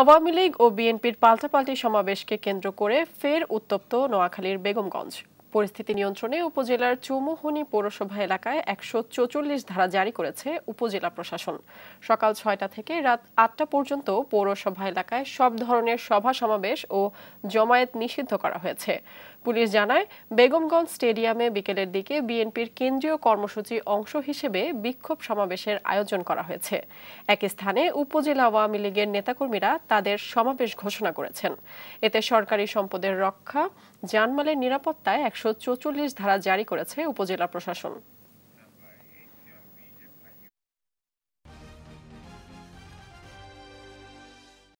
আওয়ামী লীগ ও বিএনপির পাল্টাপাল্টি সমাবেশকে কেন্দ্র করে ফের উত্তপ্ত নোয়াখালীর বেগমগঞ্জ পরিস্থিতি নিয়ন্ত্রণে উপজেলার চৌমোহনী পৌরসভা এলাকায় একশো চৌচল্লিশ ধারা জারি করেছে উপজেলা প্রশাসন সকাল ছয়টা থেকে রাত আটটা পর্যন্ত পৌরসভা এলাকায় সব ধরনের সভা সমাবেশ ও জমায়েত নিষিদ্ধ করা হয়েছে পুলিশ জানায় বেগমগঞ্জ স্টেডিয়ামে বিকেলের দিকে বিএনপির কেন্দ্রীয় কর্মসূচি অংশ হিসেবে বিক্ষোভ সমাবেশের আয়োজন করা হয়েছে এক স্থানে উপজেলা আওয়ামী লীগের নেতাকর্মীরা তাদের সমাবেশ ঘোষণা করেছেন এতে সরকারি সম্পদের রক্ষা জানমালের নিরাপত্তায় একশো একশো ধারা জারি করেছে উপজেলা প্রশাসন